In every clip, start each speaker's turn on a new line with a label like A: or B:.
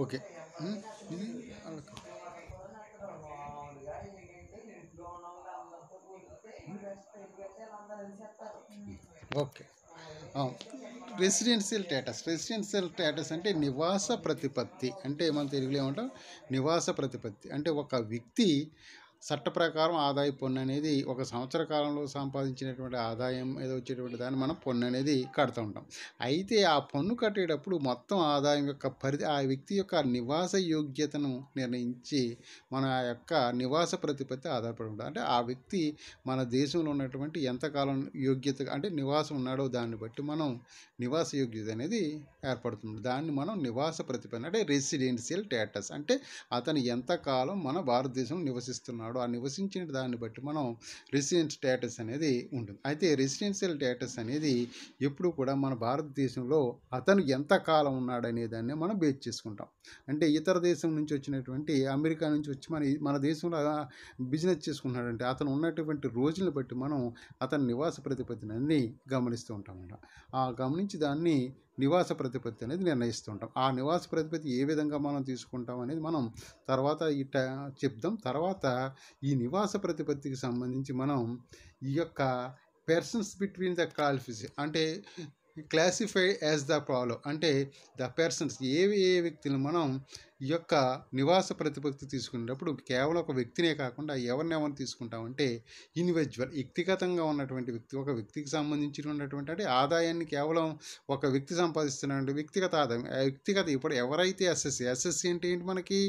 A: okay okay residential status residential status అంటే నివాస ప్రతిపత్తి అంటే మన తెలుగులో ఏమంటాం నివాస ప్రతిపత్తి అంటే ఒక వ్యక్తి చట్ట ప్రకారం ఆదాయ పన్ను అనేది ఒక సంవత్సర కాలంలో సంపాదించినటువంటి ఆదాయం ఏదో వచ్చేటువంటి దాన్ని మనం పన్ను అనేది కడుతూ ఉంటాం అయితే ఆ పన్ను కట్టేటప్పుడు మొత్తం ఆదాయం యొక్క పరిధి ఆ వ్యక్తి యొక్క నివాస యోగ్యతను నిర్ణయించి మన యొక్క నివాస ప్రతిపత్తి ఆధారపడి ఉంటుంది అంటే ఆ వ్యక్తి మన దేశంలో ఉన్నటువంటి ఎంతకాలం యోగ్యత అంటే నివాసం ఉన్నాడో దాన్ని బట్టి మనం నివాస యోగ్యత అనేది ఏర్పడుతుంది దాన్ని మనం నివాస ప్రతిపత్తి అంటే రెసిడెన్షియల్ స్టేటస్ అంటే అతను ఎంతకాలం మన భారతదేశం నివసిస్తున్నాడు ఉన్నాడో ఆ నివసించిన దాన్ని బట్టి మనం రెసిడెంట్ స్టేటస్ అనేది ఉంటుంది అయితే రెసిడెన్షియల్ స్టేటస్ అనేది ఎప్పుడు కూడా మన భారతదేశంలో అతను ఎంత కాలం ఉన్నాడనే దాన్ని మనం బేస్ చేసుకుంటాం అంటే ఇతర దేశం నుంచి వచ్చినటువంటి అమెరికా నుంచి వచ్చి మన మన దేశంలో బిజినెస్ చేసుకున్నాడంటే అతను ఉన్నటువంటి రోజులను బట్టి మనం అతని నివాస ప్రతిపత్తిని గమనిస్తూ ఉంటామన్నమాట ఆ గమనించి దాన్ని నివాస ప్రతిపత్తి అనేది నిర్ణయిస్తుంటాం ఆ నివాస ప్రతిపత్తి ఏ విధంగా మనం తీసుకుంటాం అనేది మనం తర్వాత ఇట చెప్దాం తర్వాత ఈ నివాస ప్రతిపత్తికి సంబంధించి మనం ఈ యొక్క పెర్సన్స్ బిట్వీన్ ద క్వాలిఫీస్ అంటే క్లాసిఫై యాజ్ ద ప్రాబ్లం అంటే ద పర్సన్స్ ఏవి ఏ వ్యక్తులు మనం ఈ యొక్క నివాస ప్రతిపత్తి తీసుకునేటప్పుడు కేవలం ఒక వ్యక్తినే కాకుండా ఎవరినెవరిని తీసుకుంటామంటే ఇండివిజువల్ వ్యక్తిగతంగా ఉన్నటువంటి వ్యక్తి ఒక వ్యక్తికి సంబంధించి ఉన్నటువంటి అంటే ఆదాయాన్ని కేవలం ఒక వ్యక్తి సంపాదిస్తున్నటువంటి వ్యక్తిగత ఆదాయం వ్యక్తిగత ఇప్పుడు ఎవరైతే ఎస్ఎస్సి ఎస్ఎస్సి అంటే ఏంటి మనకి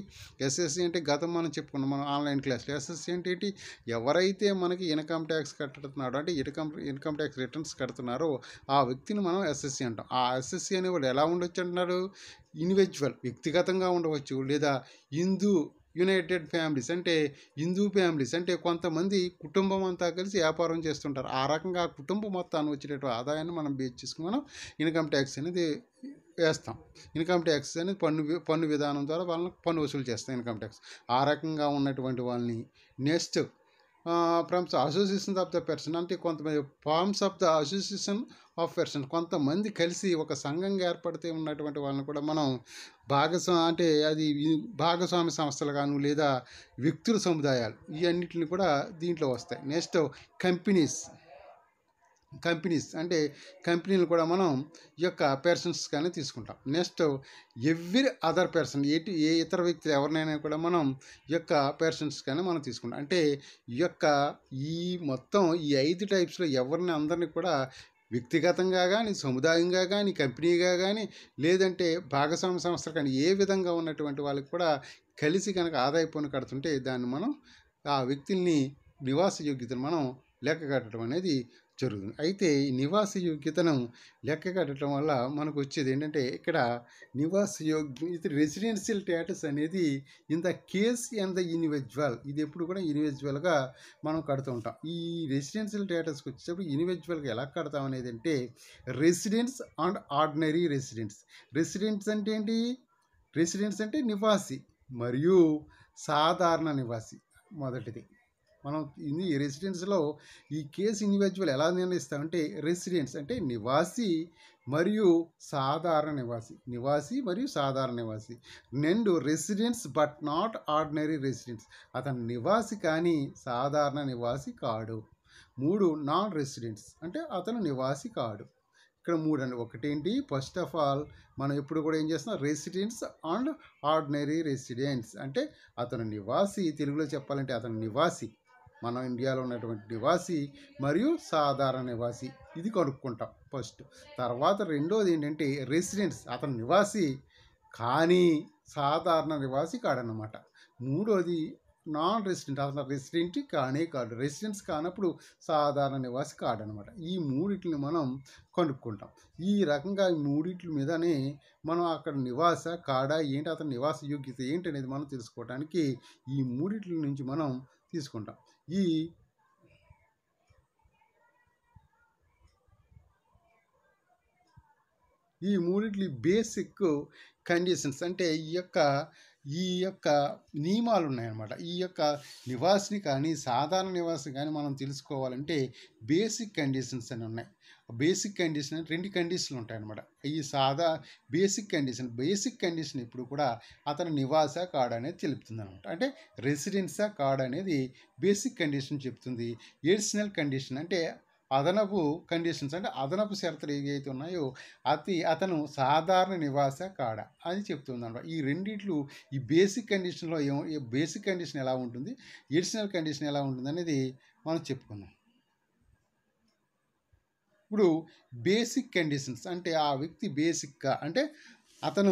A: ఎస్ఎస్సి అంటే గతం మనం చెప్పుకున్నాం మనం ఆన్లైన్ క్లాస్లు ఎస్ఎస్సి అంటే ఏంటి ఎవరైతే మనకి ఇన్కమ్ ట్యాక్స్ కట్టుతున్నాడు అంటే ఇన్కమ్ ఇన్కమ్ ట్యాక్స్ రిటర్న్స్ కడుతున్నారో ఆ వ్యక్తిని మనం ఎస్ఎస్సి అంటాం ఆ ఎస్ఎస్సి అనేవాడు ఎలా ఉండొచ్చు అంటున్నారు ఇండివిజువల్ వ్యక్తిగతంగా ఉండవచ్చు లేదా హిందూ యునైటెడ్ ఫ్యామిలీస్ అంటే హిందూ ఫ్యామిలీస్ అంటే కొంతమంది కుటుంబం అంతా కలిసి వ్యాపారం చేస్తుంటారు ఆ రకంగా కుటుంబం మొత్తాన్ని వచ్చేట ఆదాయాన్ని మనం బేచ్ చేసుకుని మనం ఇన్కమ్ ట్యాక్స్ అనేది వేస్తాం ఇన్కమ్ ట్యాక్స్ అనేది పన్ను పన్ను విధానం ద్వారా వాళ్ళని పన్ను వసూలు చేస్తాం ఇన్కమ్ ట్యాక్స్ ఆ రకంగా ఉన్నటువంటి వాళ్ళని next firms association of the person అంటే కొంతమంది firms of the association of person కొంతమంది కలిసి ఒక సంఘంగా ఏర్పడితే ఉన్నటువంటి వాళ్ళని కూడా మనం భాగస్వా అంటే అది భాగస్వామి సంస్థలు కాను లేదా వ్యక్తుల సముదాయాలు ఇవన్నిటిని కూడా దీంట్లో వస్తాయి నెక్స్ట్ కంపెనీస్ కంపెనీస్ అంటే కంపెనీలు కూడా మనం ఈ యొక్క కానీ తీసుకుంటాం నెక్స్ట్ ఎవ్రీ అదర్ పర్సన్ ఎటు ఏ ఇతర వ్యక్తి ఎవరినైనా కూడా మనం ఈ యొక్క కానీ మనం తీసుకుంటాం అంటే ఈ యొక్క ఈ మొత్తం ఈ ఐదు టైప్స్లో ఎవరిని అందరినీ కూడా వ్యక్తిగతంగా కానీ సముదాయంగా కానీ కంపెనీగా కానీ లేదంటే భాగస్వామ్య సంస్థలు కానీ ఏ విధంగా ఉన్నటువంటి వాళ్ళకి కూడా కలిసి కనుక ఆదాయ పన్ను కడుతుంటే దాన్ని మనం ఆ వ్యక్తుల్ని నివాస యోగ్యతను మనం లెక్క కట్టడం అనేది జరుగుతుంది అయితే ఈ నివాస యోగ్యతను లెక్క కట్టడం వల్ల మనకు వచ్చేది ఏంటంటే ఇక్కడ నివాస యోగ్యం ఇది రెసిడెన్షియల్ స్టేటస్ అనేది in the case and the individual ఇది ఎప్పుడు కూడా ఇండివిజువల్గా మనం కడుతూ ఉంటాం ఈ రెసిడెన్షియల్ స్టేటస్కి వచ్చేటప్పుడు ఇండివిజువల్గా ఎలా కడతాం అనేది అంటే residence and ordinary residence residence అంటే ఏంటి రెసిడెన్స్ అంటే నివాసి మరియు సాధారణ నివాసి మొదటిది మనం ఈ రెసిడెన్స్లో ఈ కేసు ఇండివిజువల్ ఎలా నిర్ణయిస్తామంటే రెసిడెన్స్ అంటే నివాసి మరియు సాధారణ నివాసి నివాసి మరియు సాధారణ నివాసి రెండు residence but not ordinary residence అతను నివాసి కానీ సాధారణ నివాసి కాడు మూడు నాన్ రెసిడెంట్స్ అంటే అతను నివాసి కాడు ఇక్కడ మూడు అండి ఒకటేంటి ఫస్ట్ ఆఫ్ ఆల్ మనం ఎప్పుడు కూడా ఏం చేస్తున్నాం రెసిడెంట్స్ అండ్ ఆర్డినరీ రెసిడెంట్స్ అంటే అతను నివాసి తెలుగులో చెప్పాలంటే అతను నివాసి మనం ఇండియాలో ఉన్నటువంటి నివాసి మరియు సాధారణ నివాసి ఇది కనుక్కుంటాం ఫస్ట్ తర్వాత రెండోది ఏంటంటే రెసిడెన్స్ అతను నివాసి కానీ సాధారణ నివాసి కాడనమాట మూడోది నాన్ రెసిడెంట్ అతను రెసిడెంట్ కానే కాదు రెసిడెన్స్ కానప్పుడు సాధారణ నివాసి కాడనమాట ఈ మూడింటిని మనం కనుక్కుంటాం ఈ రకంగా ఈ మీదనే మనం అక్కడ నివాస కాడా ఏంటి అతని నివాస యోగ్యత ఏంటి అనేది మనం తెలుసుకోవడానికి ఈ మూడింటి నుంచి మనం తీసుకుంటాం ఈ ఈ మూడింటి బేసిక్ కండిషన్స్ అంటే ఈ యొక్క ఈ యొక్క నియమాలు ఉన్నాయన్నమాట ఈ యొక్క నివాసిని కానీ సాధారణ నివాసిని కానీ మనం తెలుసుకోవాలంటే బేసిక్ కండిషన్స్ అని ఉన్నాయి బేసిక్ కండిషన్ రెండు కండిషన్లు ఉంటాయన్నమాట ఈ సాదా బేసిక్ కండిషన్ బేసిక్ కండిషన్ ఇప్పుడు కూడా అతను నివాస కాడ్ అనేది తెలుపుతుంది అనమాట అంటే రెసిడెన్సా కార్డ్ అనేది బేసిక్ కండిషన్ చెప్తుంది ఎడిషనల్ కండిషన్ అంటే అదనపు కండిషన్స్ అంటే అదనపు షరతులు ఏవైతే ఉన్నాయో అతి అతను సాధారణ నివాస కాడ అని అనమాట ఈ రెండిట్లు ఈ బేసిక్ కండిషన్లో ఏమో బేసిక్ కండిషన్ ఎలా ఉంటుంది ఎడిషనల్ కండిషన్ ఎలా ఉంటుంది అనేది మనం చెప్పుకుందాం ఇప్పుడు బేసిక్ కండిషన్స్ అంటే ఆ వ్యక్తి బేసిక్గా అంటే అతను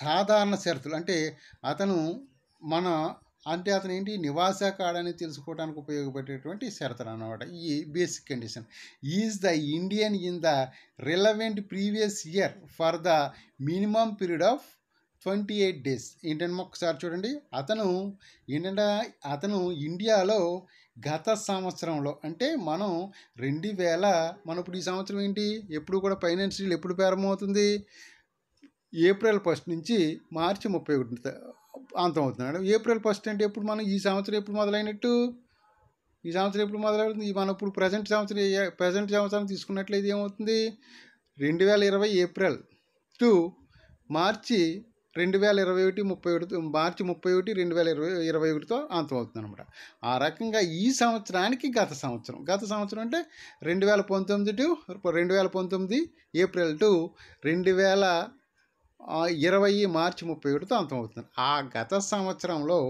A: సాధారణ షరతులు అంటే అతను మన అంటే అతను ఏంటి నివాస కాడని తెలుసుకోవడానికి ఉపయోగపడేటువంటి షరతులు అనమాట ఈ basic condition is the Indian in the relevant previous year for the minimum period of twenty eight days ఏంటంటే ఒకసారి చూడండి అతను ఏంటంటే అతను ఇండియాలో గత సంవత్సరంలో అంటే మనం రెండు వేల మన ఇప్పుడు ఈ సంవత్సరం ఏంటి ఎప్పుడు కూడా ఫైనాన్షియల్ ఎప్పుడు ప్రారంభమవుతుంది ఏప్రిల్ ఫస్ట్ నుంచి మార్చి ముప్పై ఒకటి అంతం మేడం ఏప్రిల్ ఫస్ట్ అంటే ఎప్పుడు మనం ఈ సంవత్సరం ఎప్పుడు మొదలైనట్టు ఈ సంవత్సరం ఎప్పుడు మొదలవుతుంది మనం ఇప్పుడు ప్రజెంట్ సంవత్సరం ప్రజెంట్ సంవత్సరం తీసుకున్నట్లయితే ఏమవుతుంది రెండు వేల ఇరవై ఏప్రిల్ టు మార్చి రెండు వేల ఇరవై ఒకటి ముప్పై ఒకటి మార్చి ముప్పై ఒకటి రెండు వేల ఇరవై ఇరవై ఒకటితో అంతం అనమాట ఆ రకంగా ఈ సంవత్సరానికి గత సంవత్సరం గత సంవత్సరం అంటే రెండు వేల పంతొమ్మిది టు రెండు వేల పంతొమ్మిది ఏప్రిల్ టు రెండు వేల ఇరవై మార్చి ముప్పై ఒకటితో అంతం అవుతుంది ఆ గత సంవత్సరంలో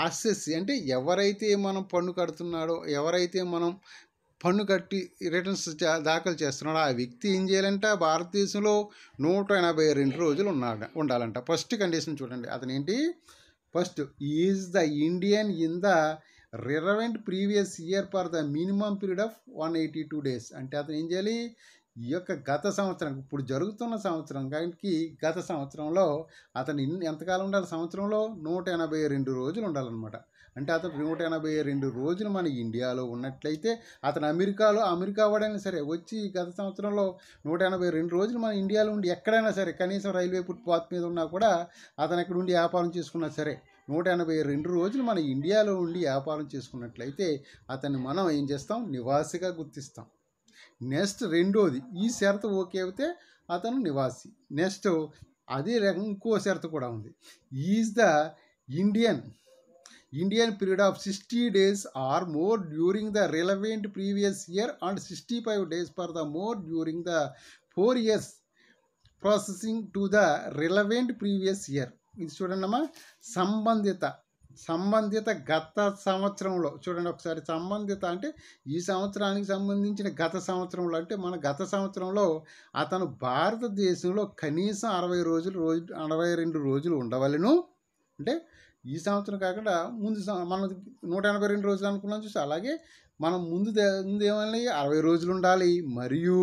A: ఆర్సెస్ అంటే ఎవరైతే మనం పన్ను కడుతున్నాడో ఎవరైతే మనం పన్ను కట్టి రిటర్న్స్ దాఖలు చేస్తున్నాడు ఆ వ్యక్తి ఏం చేయాలంటే భారతదేశంలో నూట ఎనభై రెండు రోజులు ఉన్నాడు ఉండాలంట ఫస్ట్ కండిషన్ చూడండి అతను ఏంటి first is the Indian in the relevant previous year for the minimum period of one eighty two days అంటే అతను ఏం చేయాలి ఈ యొక్క గత సంవత్సరం ఇప్పుడు జరుగుతున్న సంవత్సరం కానీ గత సంవత్సరంలో అతను ఎంతకాలం ఉండాలి సంవత్సరంలో నూట ఎనభై రెండు రోజులు ఉండాలన్నమాట అంటే అతను నూట ఎనభై రెండు రోజులు మన ఇండియాలో ఉన్నట్లయితే అతను అమెరికాలో అమెరికా వాడైనా సరే వచ్చి గత సంవత్సరంలో నూట ఎనభై రెండు రోజులు మన ఇండియాలో ఉండి ఎక్కడైనా సరే కనీసం రైల్వే ఫుట్పాత్ మీద ఉన్నా కూడా అతను ఎక్కడ ఉండి వ్యాపారం చేసుకున్నా సరే నూట ఎనభై రెండు రోజులు మన ఇండియాలో ఉండి వ్యాపారం చేసుకున్నట్లయితే అతన్ని మనం ఏం చేస్తాం నివాసిగా గుర్తిస్తాం నెక్స్ట్ రెండోది ఈ షరతు ఓకే అయితే అతను నివాసి నెక్స్ట్ అదే ఇంకో షరతు కూడా ఉంది is the Indian Indian period of sixty days or more during the relevant previous year and sixty five days for the more during the four years processing to the relevant previous year ఇది చూడండిమా సంబంధిత సంబంధిత గత సంవత్సరంలో చూడండి ఒకసారి సంబంధిత అంటే ఈ సంవత్సరానికి సంబంధించిన గత సంవత్సరంలో అంటే మన గత సంవత్సరంలో అతను భారతదేశంలో కనీసం అరవై రోజులు రోజు అరవై రెండు రోజులు ఉండవలను అంటే ఈ సంవత్సరం కాకుండా ముందు మనం నూట ఎనభై రెండు రోజులు అనుకున్నాం చూసి అలాగే మనం ముందు ముందు ఏమైనా అరవై రోజులు ఉండాలి మరియు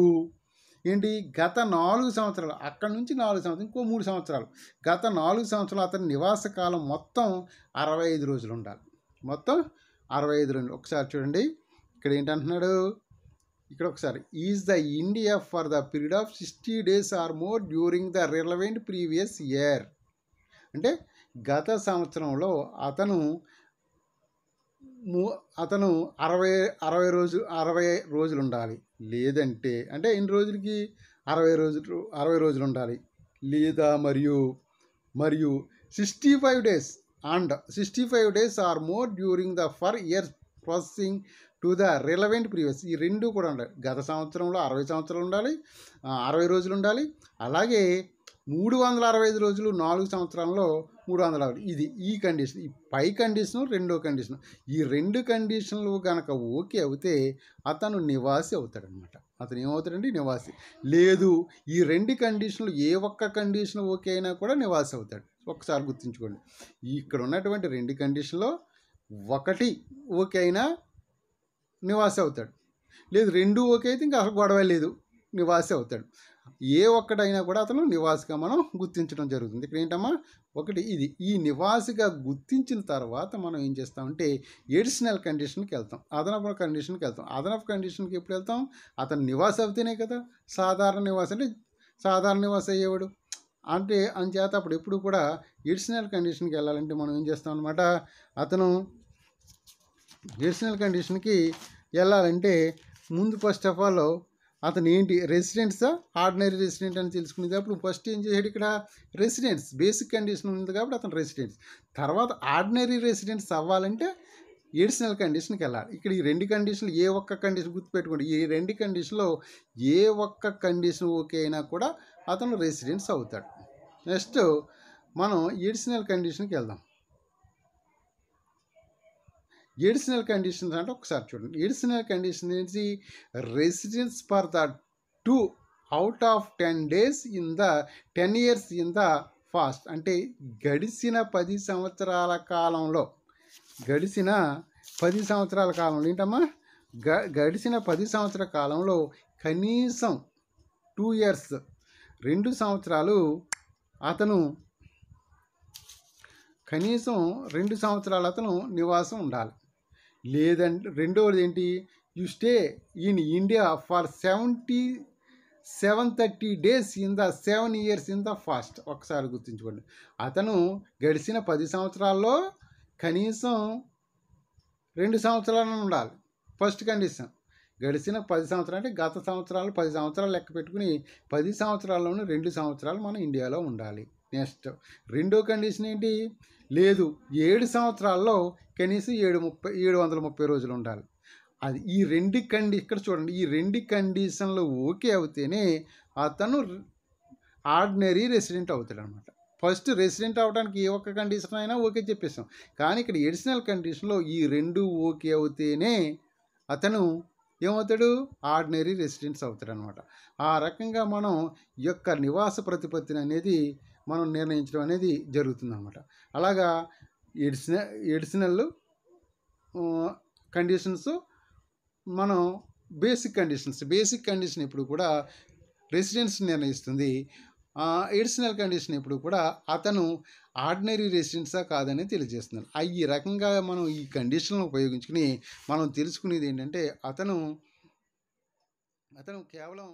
A: ఏంటి గత నాలుగు సంవత్సరాలు అక్కడి నుంచి నాలుగు సంవత్సరాలు ఇంకో మూడు సంవత్సరాలు గత నాలుగు సంవత్సరాలు అతని నివాస కాలం మొత్తం అరవై ఐదు రోజులు ఉండాలి మొత్తం అరవై ఐదు రోజులు ఒకసారి చూడండి ఇక్కడ ఏంటంటున్నాడు ఇక్కడ ఒకసారి is the India for the period of sixty days or more during the relevant previous year అంటే గత సంవత్సరంలో అతను మూ అతను అరవై అరవై రోజు అరవై రోజులు ఉండాలి లేదంటే అంటే ఇన్ని రోజులకి అరవై రోజులు అరవై రోజులు ఉండాలి లేదా మరియు మరియు sixty five days and sixty five days or more during the four years processing to the relevant previous ఈ రెండు కూడా ఉండాలి గత సంవత్సరంలో అరవై సంవత్సరాలు ఉండాలి అరవై రోజులు ఉండాలి అలాగే మూడు వందల అరవై ఐదు రోజులు నాలుగు సంవత్సరాల్లో మూడు వందల ఒకటి ఇది ఈ కండిషన్ ఈ పై కండిషన్ రెండో కండిషన్ ఈ రెండు కండిషన్లు కనుక ఓకే అవుతే అతను నివాసి అవుతాడనమాట అతను ఏమవుతాడండి నివాసి లేదు ఈ రెండు కండిషన్లు ఏ ఒక్క కండిషన్ ఓకే అయినా కూడా నివాసి అవుతాడు ఒకసారి గుర్తుంచుకోండి ఇక్కడ ఉన్నటువంటి రెండు కండిషన్లో ఒకటి ఓకే అయినా నివాసి అవుతాడు లేదు రెండు ఓకే అయితే ఇంకా అసలు గొడవ లేదు నివాసి అవుతాడు ఏ ఒక్కడైనా కూడా అతను నివాసిగా మనం గుర్తించడం జరుగుతుంది ఇక్కడ ఏంటమ్మా ఒకటి ఇది ఈ నివాసిగా గుర్తించిన తర్వాత మనం ఏం చేస్తామంటే ఎడిషనల్ కండిషన్కి వెళ్తాం అదనపు కండిషన్కి వెళ్తాం అదనపు కండిషన్కి ఎప్పుడు వెళ్తాం అతను నివాస అవుతేనే కదా సాధారణ నివాసం అంటే సాధారణ నివాస అయ్యేవాడు అంటే అంచేత అప్పుడు ఎప్పుడు కూడా ఎడిషనల్ కండిషన్కి వెళ్ళాలంటే మనం ఏం చేస్తాం అనమాట అతను ఎడిషనల్ కండిషన్కి వెళ్ళాలంటే ముందు ఫస్ట్ ఆఫ్ ఆల్ అతను ఏంటి రెసిడెంట్సా ఆర్డినరీ రెసిడెంట్ అని తెలుసుకునేది అప్పుడు ఫస్ట్ ఏం చేశాడు ఇక్కడ రెసిడెంట్స్ బేసిక్ కండిషన్ ఉంది కాబట్టి అతను రెసిడెంట్స్ తర్వాత ఆర్డినరీ రెసిడెంట్స్ అవ్వాలంటే ఎడిషనల్ కండిషన్కి వెళ్ళాలి ఇక్కడ ఈ రెండు కండిషన్లు ఏ ఒక్క కండిషన్ గుర్తుపెట్టుకోండి ఈ రెండు కండిషన్లో ఏ ఒక్క కండిషన్ ఓకే అయినా కూడా అతను రెసిడెంట్స్ అవుతాడు నెక్స్ట్ మనం ఎడిషనల్ కండిషన్కి వెళ్దాం ఎడిషనల్ కండిషన్స్ అంటే ఒకసారి చూడండి ఎడిషనల్ కండిషన్ ఏంటి residence for the two out of ten days in the ten years in the past అంటే గడిచిన పది సంవత్సరాల కాలంలో గడిచిన పది సంవత్సరాల కాలంలో ఏంటమ్మా గ గడిచిన పది సంవత్సరాల కాలంలో కనీసం టూ ఇయర్స్ రెండు సంవత్సరాలు అతను కనీసం రెండు సంవత్సరాలు అతను నివాసం ఉండాలి లేదంటే రెండవది ఏంటి you stay in India for seventy seven thirty days in the seven years in the past ఒకసారి గుర్తుంచుకోండి అతను గడిచిన పది సంవత్సరాల్లో కనీసం రెండు సంవత్సరాలను ఉండాలి ఫస్ట్ కండిషన్ గడిచిన పది సంవత్సరాలు అంటే గత సంవత్సరాలు పది సంవత్సరాలు లెక్క పెట్టుకుని పది సంవత్సరాల్లోనూ రెండు సంవత్సరాలు మనం ఇండియాలో ఉండాలి నెక్స్ట్ రెండో కండిషన్ ఏంటి లేదు ఏడు సంవత్సరాల్లో కనీసం ఏడు ముప్పై ఏడు వందల ముప్పై రోజులు ఉండాలి అది ఈ రెండు కండి ఇక్కడ చూడండి ఈ రెండు కండిషన్లు ఓకే అవుతేనే అతను ఆర్డినరీ రెసిడెంట్ అవుతాడు అనమాట ఫస్ట్ రెసిడెంట్ అవడానికి ఏ ఒక్క కండిషన్ అయినా ఓకే చెప్పేస్తాం కానీ ఇక్కడ ఎడిషనల్ కండిషన్లో ఈ రెండు ఓకే అవుతేనే అతను ఏమవుతాడు ఆర్డినరీ రెసిడెంట్స్ అవుతాడు అనమాట ఆ రకంగా మనం యొక్క నివాస ప్రతిపత్తిని అనేది మనం నిర్ణయించడం అనేది అనమాట అలాగా ఎడిసిన ఎడిసినల్ కండిషన్స్ మనం బేసిక్ కండిషన్స్ బేసిక్ కండిషన్ ఇప్పుడు కూడా రెసిడెన్స్ నిర్ణయిస్తుంది ఎడిషనల్ కండిషన్ ఇప్పుడు కూడా అతను ఆర్డినరీ రెసిడెన్సా కాదని తెలియజేస్తున్నాడు ఈ రకంగా మనం ఈ కండిషన్లను ఉపయోగించుకుని మనం తెలుసుకునేది ఏంటంటే అతను అతను కేవలం